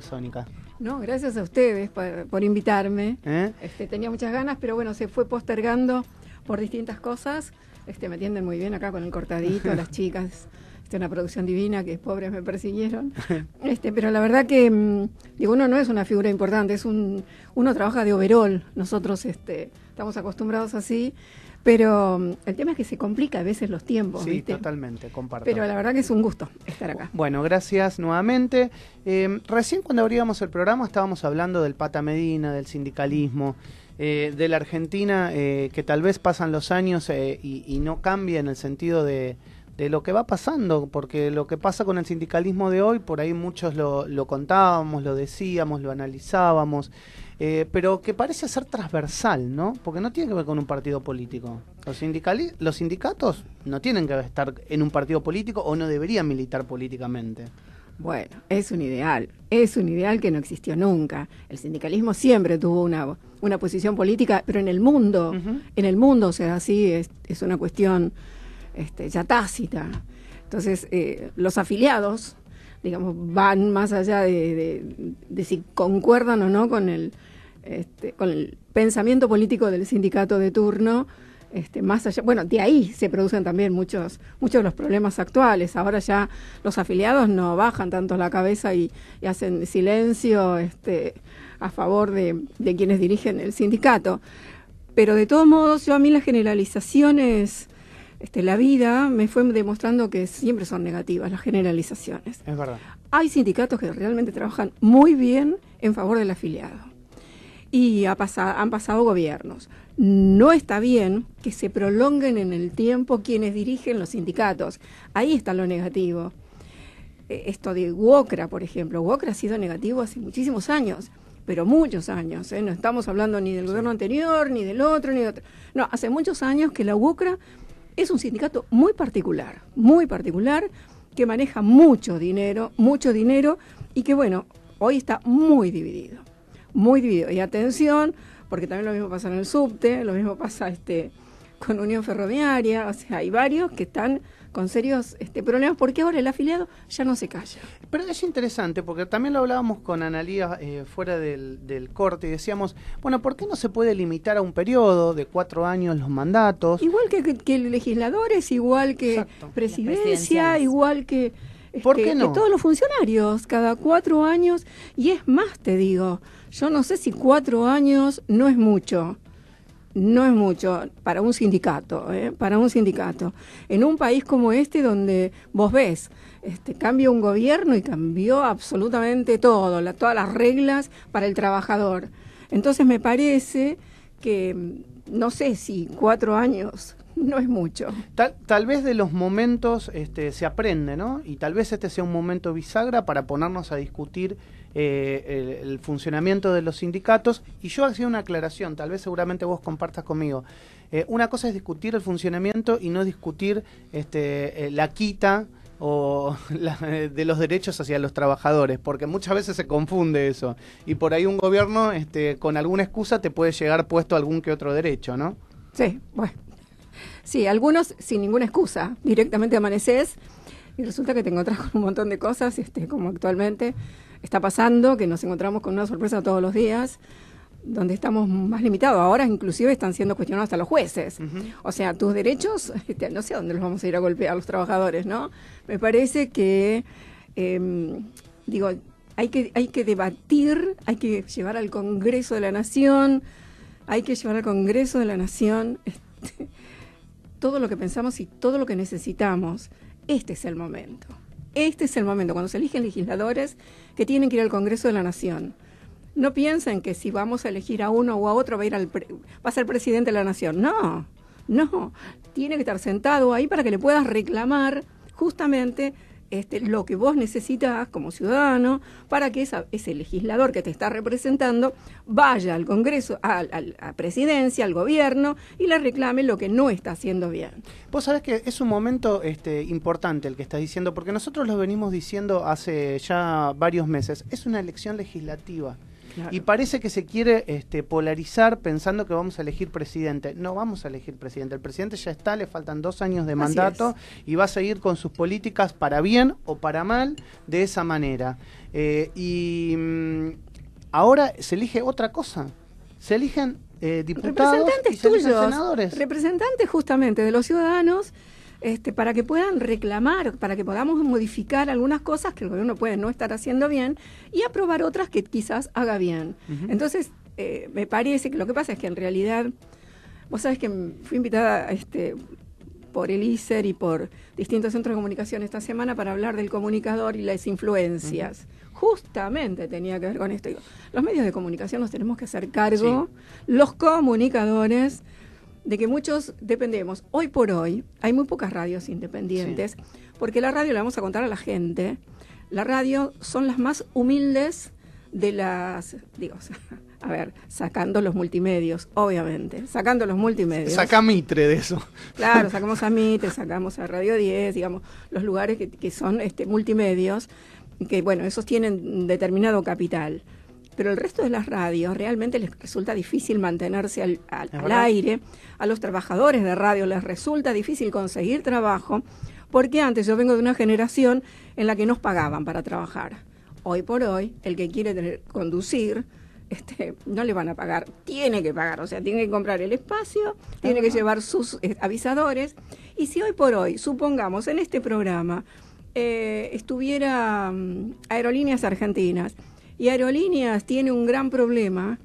Sónica. No, gracias a ustedes por, invitarme. ¿Eh? Este, tenía muchas ganas, pero bueno, se fue postergando por distintas cosas. Este, me atienden muy bien acá con el cortadito, las chicas. es este, una producción divina que pobres me persiguieron. Este, pero la verdad que, mm, digo, uno no es una figura importante, es un, uno trabaja de overol. Nosotros este, estamos acostumbrados así pero mm, el tema es que se complica a veces los tiempos. Sí, totalmente, comparto. Pero la verdad que es un gusto estar acá. Bueno, gracias nuevamente. Em, recién cuando abríamos el programa estábamos hablando del Pata Medina, del sindicalismo, eh, de la Argentina, eh, que tal vez pasan los años eh, y, no cambia en el sentido de, lo que va pasando, porque lo que pasa con el sindicalismo de hoy, por ahí muchos lo contábamos, lo decíamos, lo analizábamos. Eh, pero que parece ser transversal, ¿no? Porque no tiene que ver con un partido político. Los, los sindicatos no tienen que estar en un partido político o no deberían militar políticamente. Bueno, es un ideal, es un ideal que no existió nunca. El sindicalismo siempre tuvo una, posición política, pero en el mundo, en el mundo, o sea, así es, una cuestión este, ya tácita. Entonces, eh, los afiliados digamos, van más allá de, si concuerdan o no con el, este, con el pensamiento político del sindicato de turno. Este, más allá, bueno, de ahí se producen también muchos, muchos de los problemas actuales. Ahora ya los afiliados no bajan tanto la cabeza y, hacen silencio este, a favor de, de, quienes dirigen el sindicato. Pero de todos modos, yo a mí las generalizaciones este, la vida me fue demostrando que siempre son negativas las generalizaciones. Es verdad. Hay sindicatos que realmente trabajan muy bien en favor del afiliado y ha pasado, han pasado gobiernos. No está bien que se prolonguen en el tiempo quienes dirigen los sindicatos. Ahí está lo negativo. Eh, esto de UOCRA, por ejemplo. UOCRA ha sido negativo hace muchísimos años, pero muchos años. ¿eh? No estamos hablando ni del gobierno anterior, ni del otro, ni de otro. No, hace muchos años que la UOCRA es un sindicato muy particular, muy particular, que maneja mucho dinero, mucho dinero y que bueno, hoy está muy dividido, muy dividido. Y atención, porque también lo mismo pasa en el subte, lo mismo pasa este, con Unión Ferroviaria, o sea, hay varios que están con serios este, problemas, porque ahora el afiliado ya no se calla. Pero es interesante, porque también lo hablábamos con Analía eh, fuera del, corte y decíamos, bueno, ¿por qué no se puede limitar a un periodo de cuatro años los mandatos? Igual que, que, legisladores, igual que presidencia, igual que... Este, todos los funcionarios, cada cuatro años, y es más, te digo, yo no sé si cuatro años no es mucho no es mucho para un sindicato, ¿eh? para un sindicato. En un país como este donde vos ves, este, cambia un gobierno y cambió absolutamente todo, todas las reglas para el trabajador. Entonces me parece que, mm, no sé si cuatro años no es mucho. Tal, tal vez de los momentos este, se aprende, ¿no? Y tal vez este sea un momento bisagra para ponernos a discutir eh, el, funcionamiento de los sindicatos. Y yo hacía una aclaración, tal vez seguramente vos compartas conmigo. Eh, una cosa es discutir el funcionamiento y no discutir este, eh, la quita o de los derechos hacia los trabajadores, porque muchas veces se confunde eso. Y por ahí un gobierno este, con alguna excusa te puede llegar puesto algún que otro derecho, ¿no? Sí, bueno. Sí, algunos sin ninguna excusa. Directamente amaneces y resulta que te encontrás con un montón de cosas, este, como actualmente está pasando, que nos encontramos con una sorpresa todos los días, donde estamos más limitados. Ahora inclusive están siendo cuestionados hasta los jueces. O sea, tus derechos, este, no sé dónde los vamos a ir a golpear a los trabajadores, ¿no? Me parece que, em, digo, hay que, hay que debatir, hay que llevar al Congreso de la Nación, hay que llevar al Congreso de la Nación este, todo lo que pensamos y todo lo que necesitamos. Este es el momento. Este es el momento, cuando se eligen legisladores, que tienen que ir al Congreso de la Nación. No piensen que si vamos a elegir a uno o a otro va a, ir al va a ser presidente de la Nación. No, no. Tiene que estar sentado ahí para que le puedas reclamar justamente este, lo que vos necesitas como ciudadano para que ese legislador que te está representando vaya al Congreso, a, la presidencia, al gobierno y le reclame lo que no está haciendo bien. Vos sabés que es un momento este, importante el que estás diciendo, porque nosotros lo venimos diciendo hace ya varios meses, es una elección legislativa. Y parece que se quiere este, polarizar pensando que vamos a elegir presidente. No vamos a elegir presidente. El presidente ya está, le faltan dos años de mandato y va a seguir con sus políticas para bien o para mal de esa manera. Eh, y mm, ahora se elige otra cosa. Se eligen eh, diputados representantes y Representantes justamente de los ciudadanos este, para que puedan reclamar, para que podamos modificar algunas cosas que el gobierno puede no estar haciendo bien y aprobar otras que quizás haga bien. Entonces, eh, me parece que lo que pasa es que en realidad, vos sabés que fui invitada este, por el ISER y por distintos centros de comunicación esta semana para hablar del comunicador y las influencias. Justamente tenía que ver con esto. los medios de comunicación nos tenemos que hacer cargo, los comunicadores de que muchos dependemos. Hoy por hoy hay muy pocas radios independientes, porque la radio la vamos a contar a la gente. La radio son las más humildes de las, digo, a ver, sacando los multimedios, obviamente, sacando los multimedios. Saca Mitre de eso. Claro, sacamos a Mitre, sacamos a Radio 10, digamos, los lugares que, son este, multimedios, que bueno, esos tienen determinado capital pero el resto de las radios realmente les resulta difícil mantenerse al, al, aire, a los trabajadores de radio les resulta difícil conseguir trabajo, porque antes yo vengo de una generación en la que nos pagaban para trabajar. Hoy por hoy, el que quiere conducir, este, no le van a pagar, tiene que pagar, o sea, tiene que comprar el espacio, tiene que llevar sus eh, avisadores. Y si hoy por hoy, supongamos, en este programa eh, estuviera mm, Aerolíneas Argentinas, y Aerolíneas tiene un gran problema.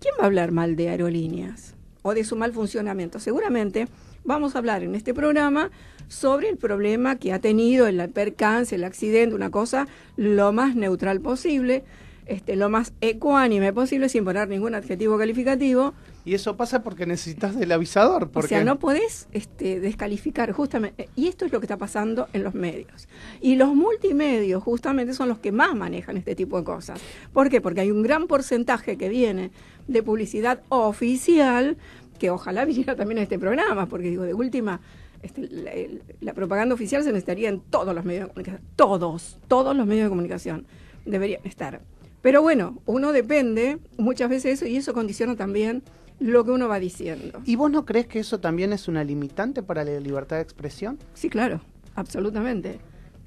¿Quién va a hablar mal de Aerolíneas o de su mal funcionamiento? Seguramente vamos a hablar en este programa sobre el problema que ha tenido el percance, el accidente, una cosa lo más neutral posible este, lo más ecuánime posible sin poner ningún adjetivo calificativo. Y eso pasa porque necesitas del avisador. Porque... O sea, no podés este, descalificar justamente. Y esto es lo que está pasando en los medios. Y los multimedios justamente son los que más manejan este tipo de cosas. ¿Por qué? Porque hay un gran porcentaje que viene de publicidad oficial, que ojalá viniera también a este programa, porque digo, de última... Este, la, la, propaganda oficial se necesitaría en todos los medios de comunicación, todos, todos los medios de comunicación deberían estar. Pero bueno, uno depende muchas veces de eso y eso condiciona también lo que uno va diciendo. ¿Y vos no crees que eso también es una limitante para la libertad de expresión? Sí, claro, absolutamente,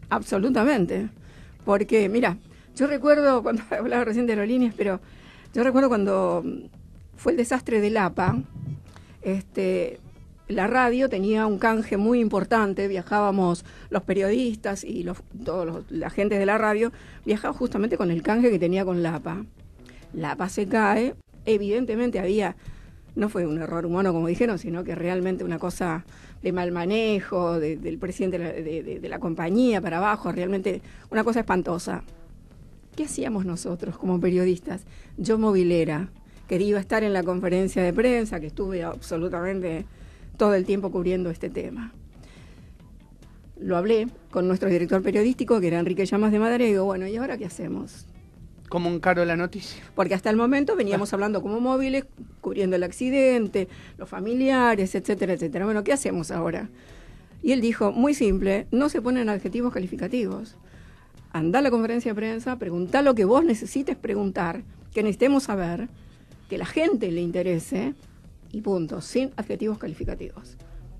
absolutamente. Porque, mira, yo recuerdo, cuando hablaba recién de aerolíneas, pero yo recuerdo cuando fue el desastre de Lapa. este, la radio tenía un canje muy importante, viajábamos los periodistas y todos los, agentes de la radio, viajaba justamente con el canje que tenía con Lapa. Lapa se cae, evidentemente había, no fue un error humano como dijeron, sino que realmente una cosa de mal manejo, del presidente de, la compañía para abajo, realmente una cosa espantosa. ¿Qué hacíamos nosotros como periodistas? Yo movilera, quería estar en la conferencia de prensa, que estuve absolutamente todo el tiempo cubriendo este tema. Lo hablé con nuestro director periodístico, que era Enrique Llamas de Madrid, y digo, bueno, ¿y ahora qué hacemos? Como un de la noticia. Porque hasta el momento veníamos ah. hablando como móviles, cubriendo el accidente, los familiares, etcétera, etcétera. Bueno, ¿qué hacemos ahora? Y él dijo, muy simple, no se ponen adjetivos calificativos. Anda a la conferencia de prensa, pregunta lo que vos necesites preguntar, que necesitemos saber, que la gente le interese, y punto, sin adjetivos calificativos.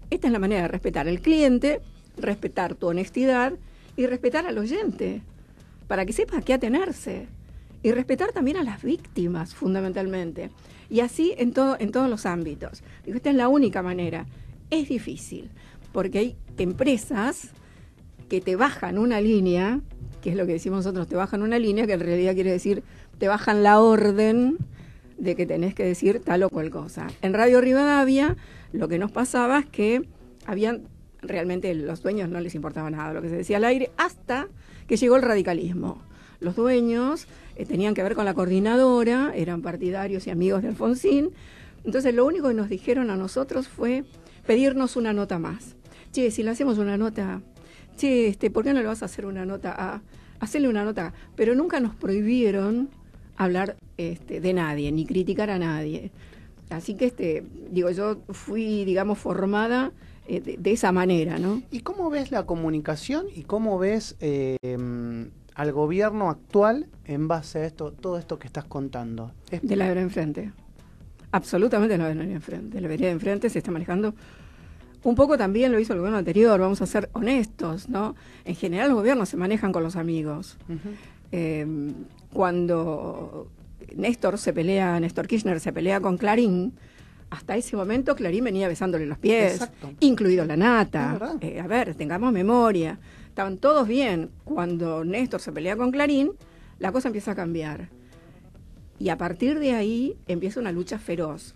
Esta es la manera de respetar al cliente, respetar tu honestidad y respetar al oyente, para que sepa a qué atenerse. Y respetar también a las víctimas, fundamentalmente. Y así en, todo, en todos los ámbitos. Digo, esta es la única manera. Es difícil, porque hay empresas que te bajan una línea, que es lo que decimos nosotros, te bajan una línea, que en realidad quiere decir te bajan la orden de que tenés que decir tal o cual cosa. En Radio Rivadavia lo que nos pasaba es que habían realmente los dueños no les importaba nada lo que se decía al aire hasta que llegó el radicalismo. Los dueños eh, tenían que ver con la coordinadora, eran partidarios y amigos de Alfonsín. Entonces lo único que nos dijeron a nosotros fue pedirnos una nota más. Che, si le hacemos una nota, che, este, ¿por qué no le vas a hacer una nota a? Hacerle una nota, pero nunca nos prohibieron hablar este, de nadie, ni criticar a nadie. Así que, este, digo, yo fui, digamos, formada eh, de, esa manera, ¿no? ¿Y cómo ves la comunicación y cómo ves em, al gobierno actual en base a esto, todo esto que estás contando? De la vereda enfrente. Absolutamente de la vereda enfrente. De la vereda enfrente se está manejando. Un poco también lo hizo el gobierno anterior, vamos a ser honestos, ¿no? En general los gobiernos se manejan con los amigos. Em, cuando Néstor se pelea, Néstor Kirchner se pelea con Clarín, hasta ese momento Clarín venía besándole los pies, incluido la nata. Eh, a ver, tengamos memoria. Estaban todos bien. Cuando Néstor se pelea con Clarín, la cosa empieza a cambiar. Y a partir de ahí empieza una lucha feroz.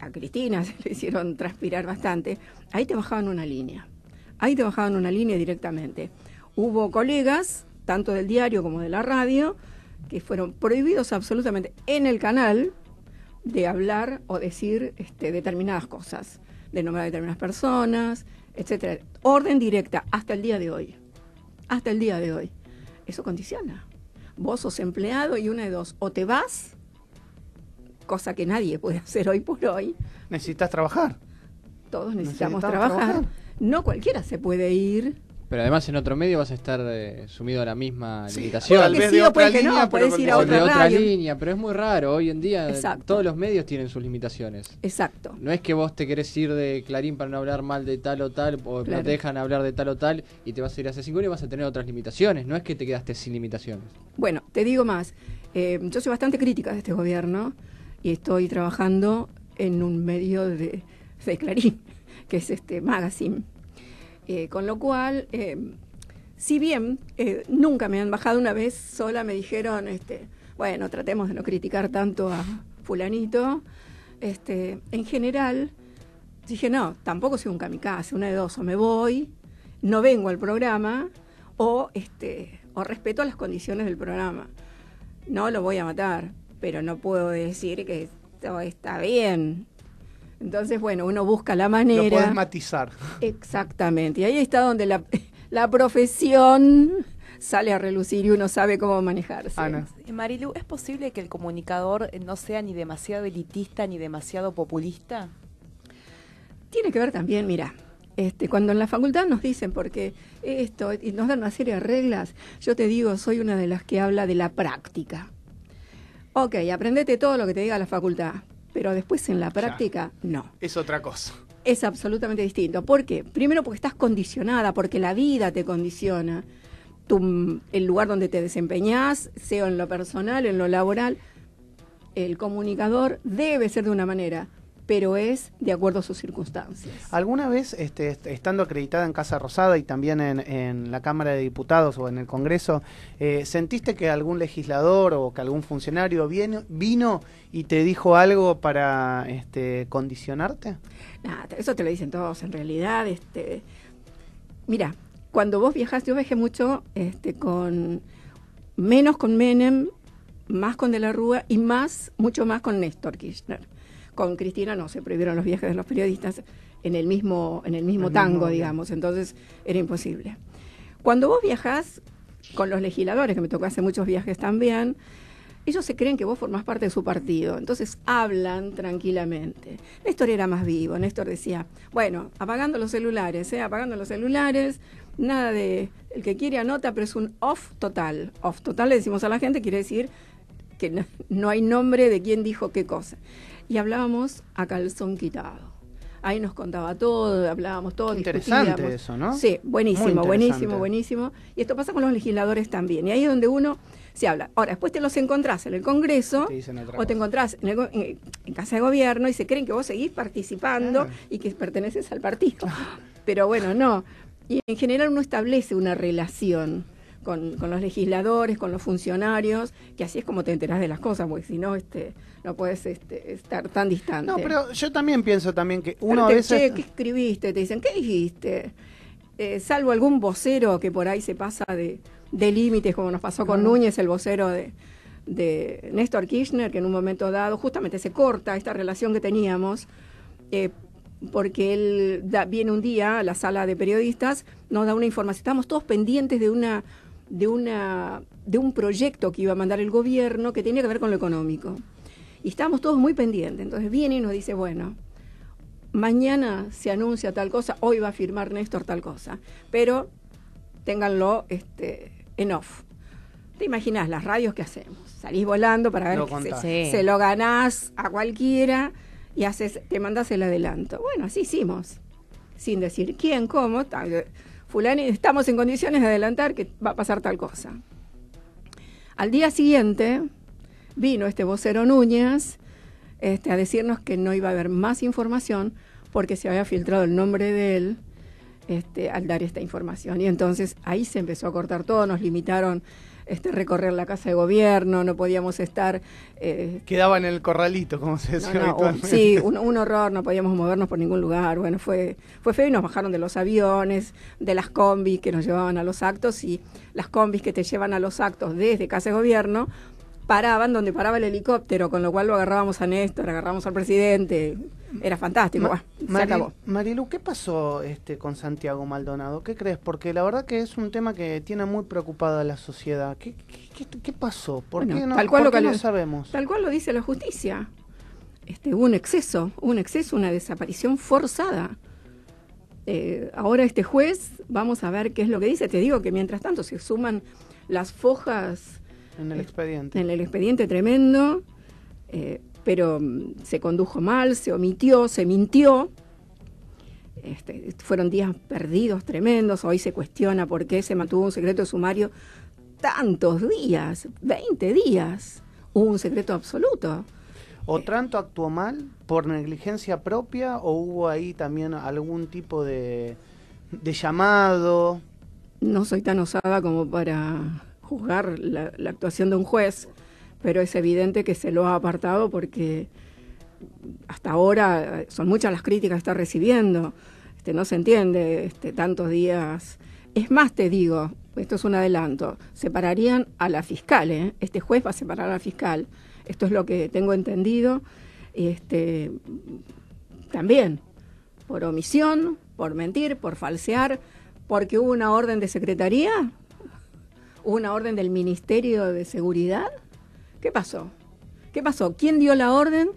a Cristina se le hicieron transpirar bastante. Ahí te bajaban una línea. Ahí te bajaban una línea directamente. Hubo colegas tanto del diario como de la radio, que fueron prohibidos absolutamente en el canal de hablar o decir este, determinadas cosas, de nombrar determinadas personas, etcétera. Orden directa hasta el día de hoy. Hasta el día de hoy. Eso condiciona. Vos sos empleado y una de dos, o te vas, cosa que nadie puede hacer hoy por hoy. Necesitas trabajar. Todos necesitamos trabajar. No cualquiera se puede ir pero además en otro medio vas a estar eh, sumido a la misma limitación. al de otra línea, pero otra, línea, pero es muy raro. Hoy en día todos los medios tienen sus limitaciones. Exacto. No es que vos te querés ir de Clarín para no hablar mal de tal o tal, o te dejan hablar de tal o tal, y te vas a ir a C5 y vas a tener otras limitaciones. No es que te quedaste sin limitaciones. Bueno, te digo más. Eh, yo soy bastante crítica de este gobierno y estoy trabajando en un medio de, de Clarín, que es este magazine eh, con lo cual, eh, si bien eh, nunca me han bajado una vez, sola me dijeron, este, bueno, tratemos de no criticar tanto a fulanito. Este, en general, dije, no, tampoco soy un kamikaze, una de dos, o me voy, no vengo al programa, o, este, o respeto las condiciones del programa. No lo voy a matar, pero no puedo decir que todo está bien. Entonces, bueno, uno busca la manera. Lo podés matizar. Exactamente. Y ahí está donde la, profesión sale a relucir y uno sabe cómo manejarse. Eh, Marilu, ¿es posible que el comunicador no sea ni demasiado elitista ni demasiado populista? Tiene que ver también, mira, este, cuando en la facultad nos dicen porque esto y nos dan una serie de reglas, yo te digo, soy una de las que habla de la práctica. Ok, aprendete todo lo que te diga la facultad, pero después en la práctica no. Es otra cosa. Es absolutamente distinto. ¿Por qué? Primero porque estás condicionada, porque la vida te condiciona. Tu, el lugar donde te desempeñas, sea en lo personal, en lo laboral, el comunicador debe ser de una manera pero es de acuerdo a sus circunstancias. ¿Alguna vez, este, estando acreditada en Casa Rosada y también en, la Cámara de Diputados o en el Congreso, eh, sentiste que algún legislador o que algún funcionario vino, y te dijo algo para este, condicionarte? eso te lo dicen todos en realidad. Este, mira, cuando vos viajás, yo viajé mucho este, con menos con Menem, más con De la Rúa y más, mucho más con Néstor Kirchner con Cristina no, se prohibieron los viajes de los periodistas en el mismo, en el mismo tango, digamos, entonces era imposible. Cuando vos viajás con los legisladores, que me tocó hacer muchos viajes también, ellos se creen que vos formás parte de su partido, entonces hablan tranquilamente. Néstor era más vivo, Néstor decía, bueno, apagando los celulares, ¿eh? apagando los celulares, nada de, el que quiere anota, pero es un off total. Off total le decimos a la gente, quiere decir que no, no hay nombre de quién dijo qué cosa y hablábamos a calzón quitado. Ahí nos contaba todo, hablábamos todo. interesante eso, ¿no? Sí, buenísimo, buenísimo, buenísimo. Y esto pasa con los legisladores también. Y ahí es donde uno se habla. Ahora, después te los encontrás en el Congreso o te encontrás en, Casa de Gobierno y se creen que vos seguís participando y que perteneces al partido. Pero bueno, no. Y en general uno establece una relación con, los legisladores, con los funcionarios, que así es como te enterás de las cosas, porque si no, este, no puedes este, estar tan distante. No, pero yo también pienso también que uno de veces... ¿qué escribiste? Te dicen, ¿qué dijiste? Eh, salvo algún vocero que por ahí se pasa de, límites, como nos pasó con Núñez, el vocero de, Néstor Kirchner, que en un momento dado justamente se corta esta relación que teníamos, eh, porque él viene un día a la sala de periodistas, nos da una información, estamos todos pendientes de una de, una, de un proyecto que iba a mandar el gobierno que tenía que ver con lo económico. Y estamos todos muy pendientes. Entonces viene y nos dice, bueno, mañana se anuncia tal cosa, hoy va a firmar Néstor tal cosa, pero ténganlo este, en off. ¿Te imaginas las radios que hacemos? Salís volando para ver lo se, se, lo ganás a cualquiera y haces, te mandás el adelanto. Bueno, así hicimos. Sin decir quién, cómo, tal, estamos en condiciones de adelantar que va a pasar tal cosa. Al día siguiente vino este vocero Núñez este, a decirnos que no iba a haber más información porque se había filtrado el nombre de él este, al dar esta información. Y entonces ahí se empezó a cortar todo, nos limitaron este, recorrer la casa de gobierno, no podíamos estar... quedaban eh, Quedaba en el corralito, como se decía sí, un, horror, no podíamos movernos por ningún lugar, bueno, fue, fue feo y nos bajaron de los aviones, de las combis que nos llevaban a los actos y las combis que te llevan a los actos desde casa de gobierno paraban donde paraba el helicóptero, con lo cual lo agarrábamos a Néstor, ...agarrábamos al presidente. Era fantástico. acabó. Marilu, ¿qué pasó este con Santiago Maldonado? ¿Qué crees? Porque la verdad que es un tema que tiene muy preocupada a la sociedad. ¿Qué, qué, pasó? ¿Por qué, no, tal cual lo, sabemos? Tal cual lo dice la justicia. Este, un exceso, un exceso, una desaparición forzada. Eh, ahora este juez, vamos a ver qué es lo que dice. Te digo que mientras tanto se suman las fojas en el eh, expediente. En el expediente tremendo, eh, pero mm, se condujo mal, se omitió, se mintió. Este, fueron días perdidos tremendos. Hoy se cuestiona por qué se mantuvo un secreto sumario tantos días, 20 días, hubo un secreto absoluto. ¿O tanto actuó mal por negligencia propia o hubo ahí también algún tipo de llamado? No soy tan osada como para juzgar la, actuación de un juez, pero es evidente que se lo ha apartado porque hasta ahora eh, son muchas las críticas que está recibiendo. Este, no se entiende este, tantos días. Es más, te digo, esto es un adelanto, separarían a la fiscal, ¿eh? este juez va a separar a la fiscal. Esto es lo que tengo entendido. Este, también, por omisión, por mentir, por falsear, porque hubo una orden de secretaría, una orden del Ministerio de Seguridad? ¿Qué pasó? ¿Qué pasó? ¿Quién dio la orden?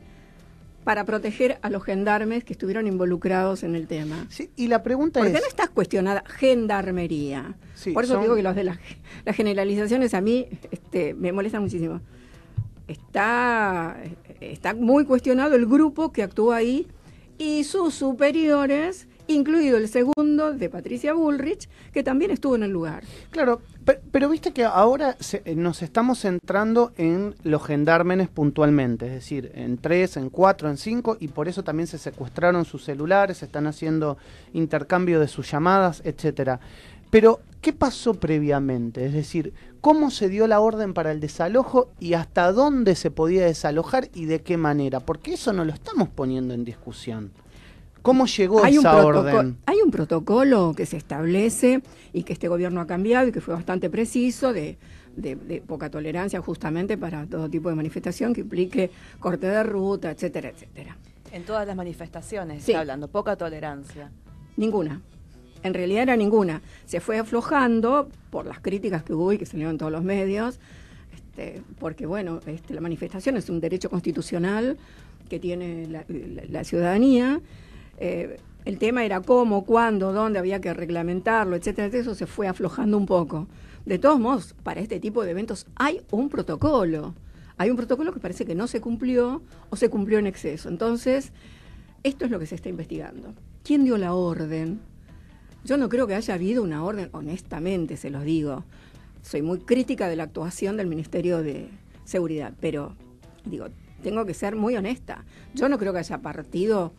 para proteger a los gendarmes que estuvieron involucrados en el tema. Sí, y la pregunta Porque no estás cuestionada gendarmería. Por eso digo que los de las, generalizaciones a mí este, me molestan muchísimo. Está, está muy cuestionado el grupo que actúa ahí y sus superiores incluido el segundo de Patricia Bullrich, que también estuvo en el lugar. Claro, pero, viste que ahora eh, nos estamos centrando en los gendármenes puntualmente, es decir, en tres, en cuatro, en cinco, y por eso también se secuestraron sus celulares, están haciendo intercambio de sus llamadas, etcétera. Pero, ¿qué pasó previamente? Es decir, ¿cómo se dio la orden para el desalojo y hasta dónde se podía desalojar y de qué manera? Porque eso no lo estamos poniendo en discusión. ¿Cómo llegó esa orden? Hay un protocolo que se establece y que este gobierno ha cambiado y que fue bastante preciso de, poca tolerancia justamente para todo tipo de manifestación que implique corte de ruta, etcétera, etcétera. En todas las manifestaciones está hablando, poca tolerancia. Ninguna. En realidad era ninguna. Se fue aflojando por las críticas que hubo y que salieron en todos los medios, este, porque bueno, este, la manifestación es un derecho constitucional que tiene la ciudadanía eh, el tema era cómo, cuándo, dónde había que reglamentarlo, etcétera, etcétera, eso se fue aflojando un poco. De todos modos, para este tipo de eventos hay un protocolo. Hay un protocolo que parece que no se cumplió o se cumplió en exceso. Entonces, esto es lo que se está investigando. ¿Quién dio la orden? Yo no creo que haya habido una orden, honestamente se los digo. Soy muy crítica de la actuación del Ministerio de Seguridad, pero digo, tengo que ser muy honesta. Yo no creo que haya partido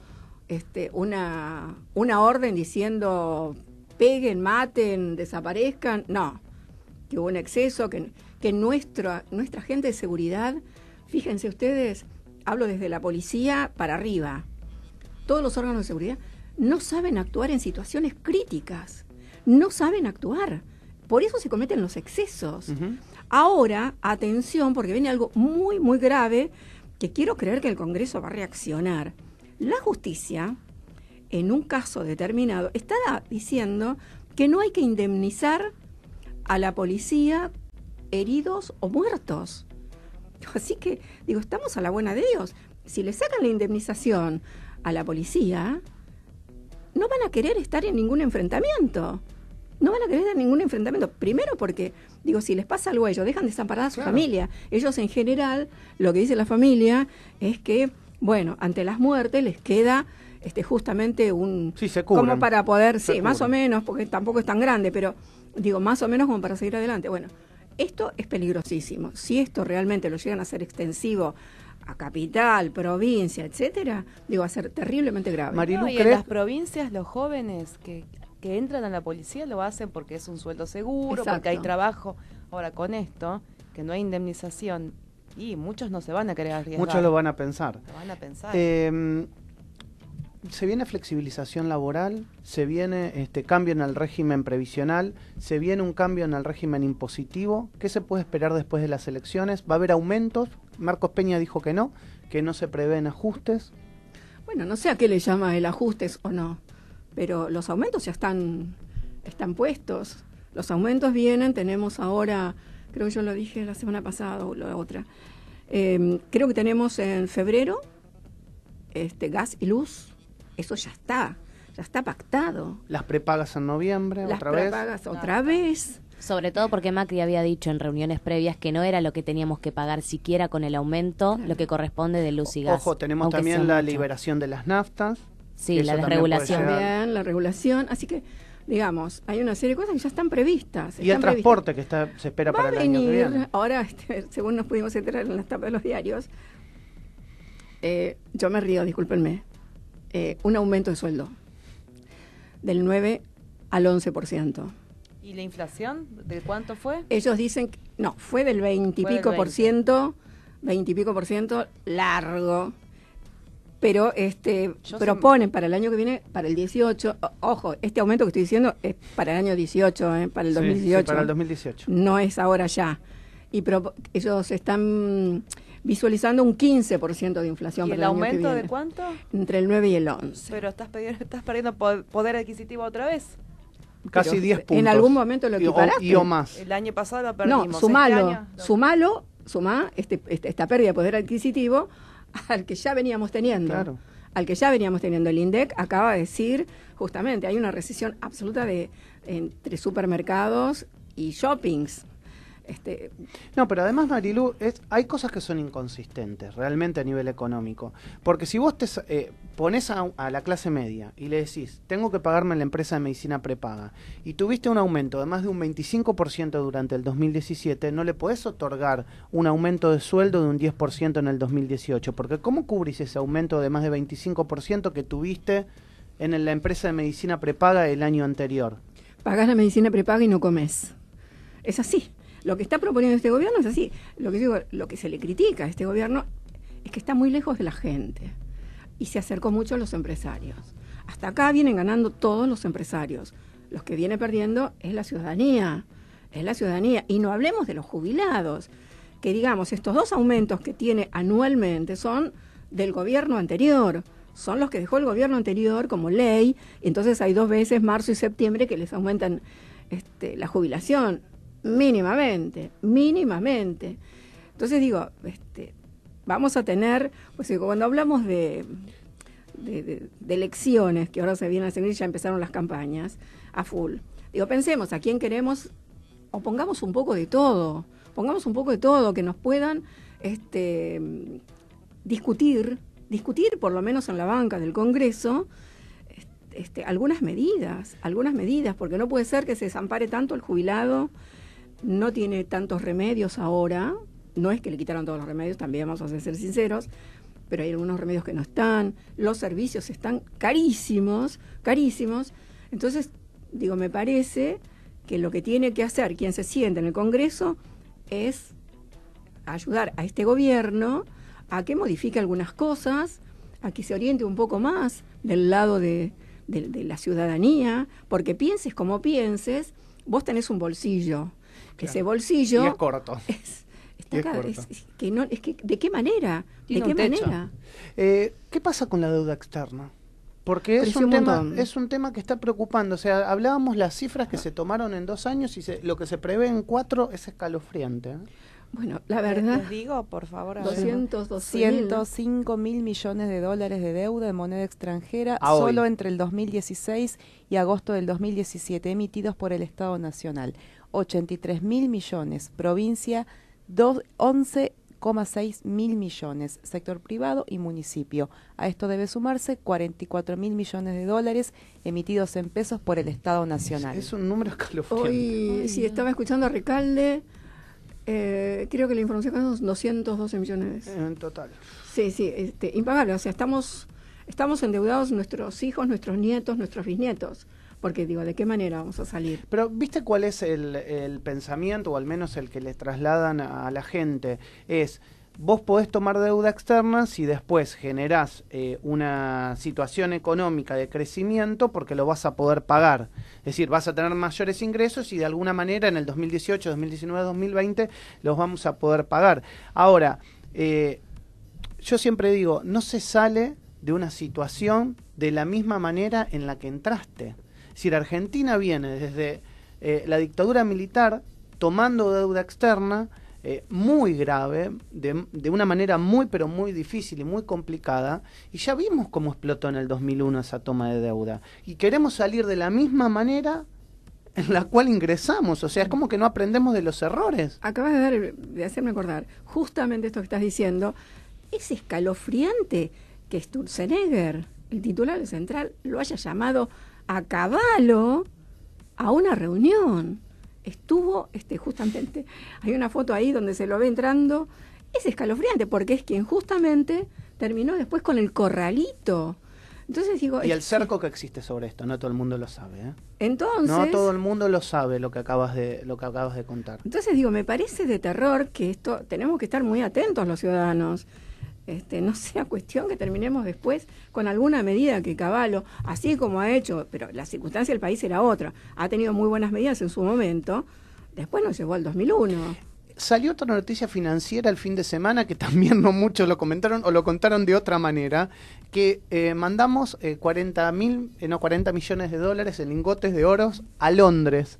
este, una, una orden diciendo peguen, maten, desaparezcan. No, que hubo un exceso, que, nuestra, nuestra gente de seguridad, fíjense ustedes, hablo desde la policía para arriba, todos los órganos de seguridad, no saben actuar en situaciones críticas, no saben actuar. Por eso se cometen los excesos. Ahora, atención, porque viene algo muy, muy grave que quiero creer que el Congreso va a reaccionar. La justicia, en un caso determinado, está diciendo que no hay que indemnizar a la policía heridos o muertos. Así que, digo, estamos a la buena de Dios. Si le sacan la indemnización a la policía, no van a querer estar en ningún enfrentamiento. No van a querer estar en ningún enfrentamiento. Primero porque, digo, si les pasa algo a ellos, dejan desamparada a su familia. Ellos en general, lo que dice la familia es que bueno, ante las muertes les queda este, justamente un... Sí, se Como para poder, sí, más o menos, porque tampoco es tan grande, pero digo, más o menos como para seguir adelante. Bueno, esto es peligrosísimo. Si esto realmente lo llegan a hacer extensivo a capital, provincia, etcétera, digo, va a ser terriblemente grave. Marilu, y en las provincias los jóvenes que, entran a la policía lo hacen porque es un sueldo seguro, porque hay trabajo. Ahora, con esto, que no hay indemnización, y muchos no se van a querer arriesgar. Muchos lo van a pensar. Em, se viene flexibilización laboral, se viene este cambio en el régimen previsional, se viene un cambio en el régimen impositivo. ¿Qué se puede esperar después de las elecciones? ¿Va a haber aumentos? Marcos Peña dijo que no, que no se prevén ajustes. Bueno, no sé a qué le llama el ajustes o no, pero los aumentos ya están, están puestos. Los aumentos vienen, tenemos ahora creo que yo lo dije la semana pasada o la otra. Em, creo que tenemos en febrero este gas y luz. Eso ya está, ya está pactado. Las prepagas en noviembre, otra vez. Las prepagas otra vez. Sobre todo porque Macri había dicho en reuniones previas que no era lo que teníamos que pagar siquiera con el aumento, lo que corresponde de luz y gas. Ojo, tenemos también la liberación de las naftas. Sí, la desregulación. la regulación. Así que digamos, hay una serie de cosas que ya están previstas. y el transporte que se espera para el año que viene. Ahora, este, según nos pudimos enterar en las tapas de los diarios, eh, yo me río, discúlpenme, eh, un aumento de sueldo del 9 al 11%. ¿Y la inflación? ¿De cuánto fue? Ellos dicen, que, no, fue del 20 y pico por ciento, 20 y pico por ciento largo pero este proponen para el año que viene, para el 18, ojo, este aumento que estoy diciendo es para el año 18, eh, para el 2018. para el 2018. No es ahora ya. Y ellos están visualizando un 15% de inflación para el, aumento que viene. de cuánto? Entre el 9 y el 11. Pero estás, perdiendo, estás perdiendo poder adquisitivo otra vez. Casi 10 puntos. En algún momento lo equiparaste. Y o, más. El año pasado lo perdimos. No, sumalo, este sumalo, suma este, este, esta pérdida de poder adquisitivo al que ya veníamos teniendo. Al que ya veníamos teniendo. El INDEC acaba de decir, justamente, hay una recesión absoluta de entre supermercados y shoppings. Este... No, pero además, Marilu, hay cosas que son inconsistentes realmente a nivel económico. Porque si vos te eh, pones a, la clase media y le decís, tengo que pagarme la empresa de medicina prepaga, y tuviste un aumento de más de un 25% durante el 2017, no le podés otorgar un aumento de sueldo de un 10% en el 2018. Porque ¿cómo cubrís ese aumento de más de 25% que tuviste en la empresa de medicina prepaga el año anterior? Pagás la medicina prepaga y no comes. Es así. Lo que está proponiendo este gobierno es así. Lo que, digo, lo que se le critica a este gobierno es que está muy lejos de la gente y se acercó mucho a los empresarios. Hasta acá vienen ganando todos los empresarios. Los que viene perdiendo es la ciudadanía, es la ciudadanía. Y no hablemos de los jubilados, que digamos, estos dos aumentos que tiene anualmente son del gobierno anterior son los que dejó el gobierno anterior como ley, entonces hay dos veces, marzo y septiembre, que les aumentan este, la jubilación mínimamente, mínimamente. Entonces digo, este, vamos a tener, pues cuando hablamos de, de, de, elecciones, que ahora se vienen a seguir, ya empezaron las campañas a full. Digo, pensemos a quién queremos o pongamos un poco de todo, pongamos un poco de todo, que nos puedan este, discutir, discutir por lo menos en la banca del Congreso, este, algunas medidas, algunas medidas, porque no puede ser que se desampare tanto el jubilado no tiene tantos remedios ahora. No es que le quitaron todos los remedios, también vamos a ser sinceros, pero hay algunos remedios que no están. Los servicios están carísimos, carísimos. Entonces, digo, me parece que lo que tiene que hacer quien se siente en el Congreso es ayudar a este gobierno a que modifique algunas cosas, a que se oriente un poco más del lado de, de la ciudadanía, porque pienses como pienses, vos tenés un bolsillo ese bolsillo. Y es corto. está ¿De qué manera? ¿De qué manera? Eh, ¿Qué pasa con la deuda externa? Porque es un, tema, es un tema que está preocupando. O sea, hablábamos las cifras que se tomaron en dos años y lo que se prevé en cuatro es escalofriante. ¿eh? Bueno, la verdad. digo, por favor, doscientos cinco mil millones de dólares de deuda en moneda extranjera ah, solo entre el 2016 y agosto del 2017 emitidos por el Estado Nacional. 83 mil millones, provincia 11,6 mil millones, sector privado y municipio. A esto debe sumarse 44 mil millones de dólares emitidos en pesos por el Estado Nacional. Es, un número escalofriante. Hoy, estaba escuchando a Recalde eh, creo que la información que es 212 millones. En total. Sí, sí, este, impagable. O sea, estamos, estamos endeudados nuestros hijos, nuestros nietos, nuestros bisnietos. Porque digo, ¿de qué manera vamos a salir? Pero ¿viste cuál es el, pensamiento, o al menos el que les trasladan a la gente? Es, vos podés tomar deuda externa si después generás eh, una situación económica de crecimiento porque lo vas a poder pagar. Es decir, vas a tener mayores ingresos y de alguna manera en el 2018, 2019, 2020 los vamos a poder pagar. Ahora, eh, yo siempre digo, no se sale de una situación de la misma manera en la que entraste. Si decir, Argentina viene desde eh, la dictadura militar tomando deuda externa, eh, muy grave, de, una manera muy pero muy difícil y muy complicada, y ya vimos cómo explotó en el 2001 esa toma de deuda. Y queremos salir de la misma manera en la cual ingresamos, o sea, es como que no aprendemos de los errores. Acabas de, hacerme acordar, justamente esto que estás diciendo, es escalofriante que Sturzenegger, el titular central, lo haya llamado a caballo a una reunión estuvo este, justamente, hay una foto ahí donde se lo ve entrando, es escalofriante porque es quien justamente terminó después con el corralito. Entonces digo, y el cerco que existe sobre esto, no todo el mundo lo sabe. ¿eh? Entonces, no todo el mundo lo sabe lo que acabas de lo que acabas de contar. Entonces digo, me parece de terror que esto tenemos que estar muy atentos los ciudadanos. Este, no sea cuestión que terminemos después con alguna medida que Caballo, así como ha hecho, pero la circunstancia del país era otra, ha tenido muy buenas medidas en su momento, después nos llevó al 2001 salió otra noticia financiera el fin de semana que también no muchos lo comentaron o lo contaron de otra manera, que eh, mandamos 40 eh, mil, 40 eh, millones de dólares en lingotes de oros a Londres.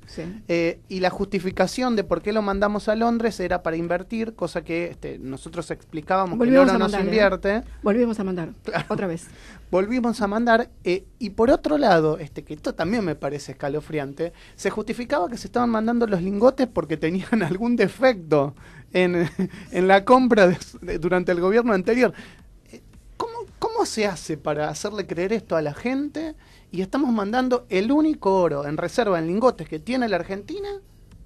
y la justificación de por qué lo mandamos a Londres era para invertir, cosa que este, nosotros explicábamos que el oro no se invierte. Volvimos a mandar, otra vez. Volvimos a mandar y por otro lado, este que esto también me parece escalofriante, se justificaba que se estaban mandando los lingotes porque tenían algún defecto en, la compra durante el gobierno anterior. Eh, ¿Cómo, se hace para hacerle creer esto a la gente? Y estamos mandando el único oro en reserva en lingotes que tiene la Argentina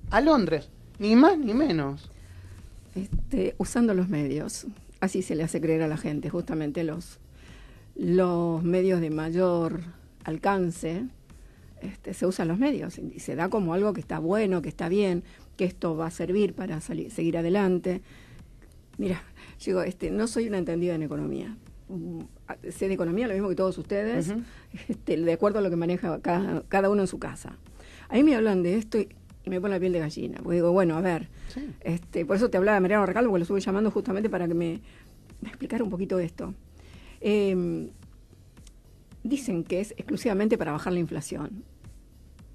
a Londres, ni más ni menos. Este, usando los medios, así se le hace creer a la gente, justamente los, los medios de mayor alcance, este, se usan los medios y se da como algo que está bueno, que está bien, que esto va a servir para salir, seguir adelante. Mira, digo, este, no soy una entendida en economía. Mm, sé de economía lo mismo que todos ustedes, este, de acuerdo a lo que maneja cada, uno en su casa. Ahí me hablan de esto y, me pone la piel de gallina, porque digo, bueno, a ver, este, por eso te hablaba de Mariano Recalvo, porque lo estuve llamando justamente para que me, explicara un poquito esto. Em, dicen que es exclusivamente para bajar la inflación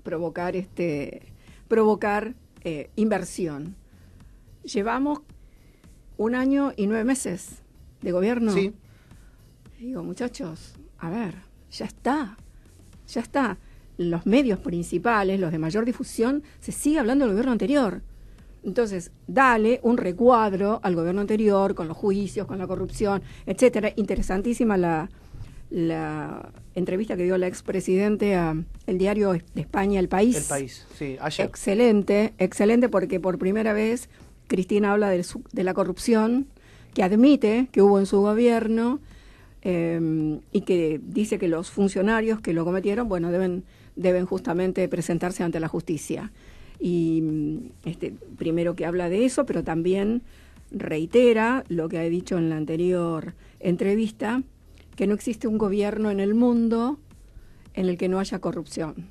provocar, este, provocar eh, inversión. Llevamos un año y nueve meses de gobierno. Digo, muchachos, a ver, ya está, ya está. Los medios principales, los de mayor difusión, se sigue hablando del gobierno anterior. Entonces, dale un recuadro al gobierno anterior con los juicios, con la corrupción, etcétera. Interesantísima la, la entrevista que dio la expresidente al diario de España El País. El País, sí, ayer. Excelente, excelente porque por primera vez Cristina habla de, la corrupción que admite que hubo en su gobierno em, y que dice que los funcionarios que lo cometieron, bueno, deben, deben justamente presentarse ante la justicia. Y mm, este, primero que habla de eso, pero también reitera lo que ha dicho en la anterior entrevista, que no existe un gobierno en el mundo en el que no haya corrupción.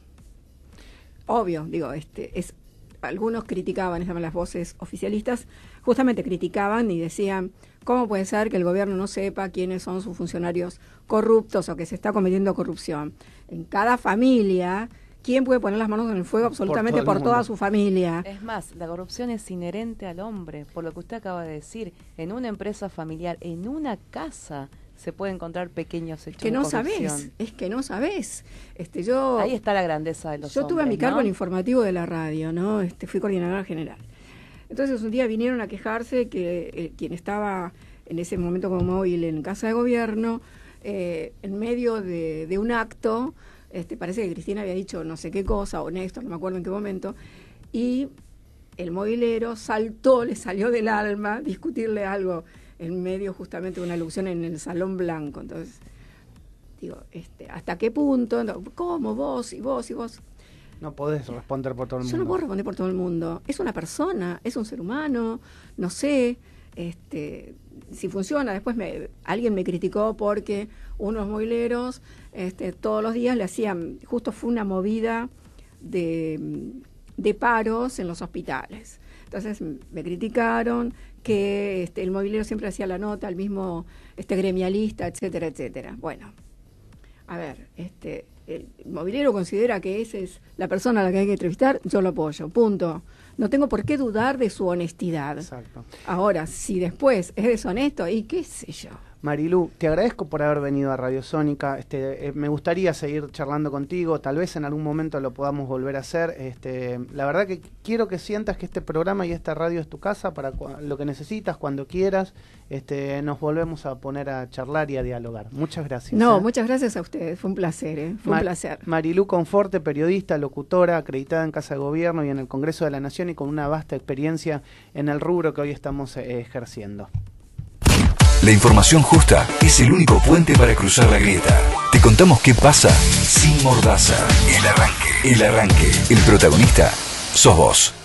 Obvio, digo, este es algunos criticaban, estaban las voces oficialistas, justamente criticaban y decían, ¿cómo puede ser que el gobierno no sepa quiénes son sus funcionarios corruptos o que se está cometiendo corrupción? En cada familia, ¿quién puede poner las manos en el fuego absolutamente por, por toda su familia? Es más, la corrupción es inherente al hombre, por lo que usted acaba de decir, en una empresa familiar, en una casa se puede encontrar pequeños hechos. Que no sabes sabés, es que no sabés. Este, yo, Ahí está la grandeza de los Yo tuve a mi cargo el informativo de la radio, ¿no? Este, fui coordinadora general. Entonces un día vinieron a quejarse que eh, quien estaba en ese momento como móvil en casa de gobierno, eh, en medio de, un acto, este, parece que Cristina había dicho no sé qué cosa, o no me acuerdo en qué momento, y el movilero saltó, le salió del alma discutirle algo en medio justamente de una alusión en el Salón Blanco. Entonces, digo, este, ¿hasta qué punto? ¿Cómo vos y vos y vos? No podés responder por todo el mundo. Yo no puedo responder por todo el mundo. Es una persona, es un ser humano, no sé. Este, si funciona, después me, alguien me criticó porque unos moileros este, todos los días le hacían, justo fue una movida de, de paros en los hospitales. Entonces me criticaron que este, el movilero siempre hacía la nota, el mismo este gremialista, etcétera, etcétera. Bueno, a ver, este, el movilero considera que esa es la persona a la que hay que entrevistar, yo lo apoyo, punto. No tengo por qué dudar de su honestidad. Ahora, si después es deshonesto, ¿y qué sé yo? Marilu, te agradezco por haber venido a Radio Sónica. Este, eh, me gustaría seguir charlando contigo. Tal vez en algún momento lo podamos volver a hacer. Este, la verdad que quiero que sientas que este programa y esta radio es tu casa para lo que necesitas, cuando quieras. Este, nos volvemos a poner a charlar y a dialogar. Muchas gracias. No, ¿eh? muchas gracias a ustedes. Fue un placer. Eh. Fue un placer. Marilu Conforte, periodista, locutora, acreditada en Casa de Gobierno y en el Congreso de la Nación y con una vasta experiencia en el rubro que hoy estamos eh, ejerciendo. La información justa es el único puente para cruzar la grieta. Te contamos qué pasa sin mordaza. El arranque. El arranque. El protagonista sos vos.